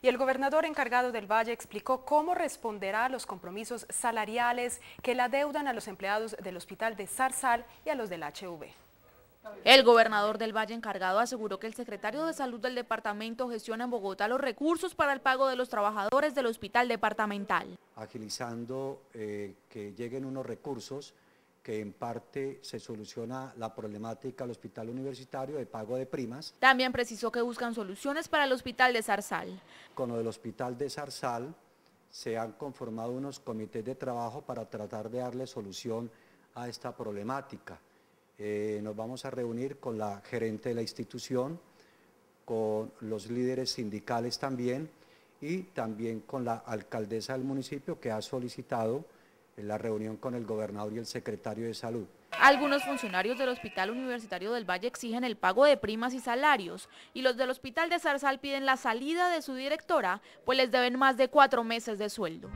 Y el gobernador encargado del Valle explicó cómo responderá a los compromisos salariales que la deudan a los empleados del hospital de Zarzal y a los del HV. El gobernador del Valle encargado aseguró que el secretario de Salud del departamento gestiona en Bogotá los recursos para el pago de los trabajadores del hospital departamental. Agilizando eh, que lleguen unos recursos que en parte se soluciona la problemática del hospital universitario de pago de primas. También precisó que buscan soluciones para el hospital de Zarzal. Con lo del hospital de Zarzal se han conformado unos comités de trabajo para tratar de darle solución a esta problemática. Eh, nos vamos a reunir con la gerente de la institución, con los líderes sindicales también y también con la alcaldesa del municipio que ha solicitado en la reunión con el gobernador y el secretario de salud. Algunos funcionarios del Hospital Universitario del Valle exigen el pago de primas y salarios y los del Hospital de Zarzal piden la salida de su directora, pues les deben más de cuatro meses de sueldo.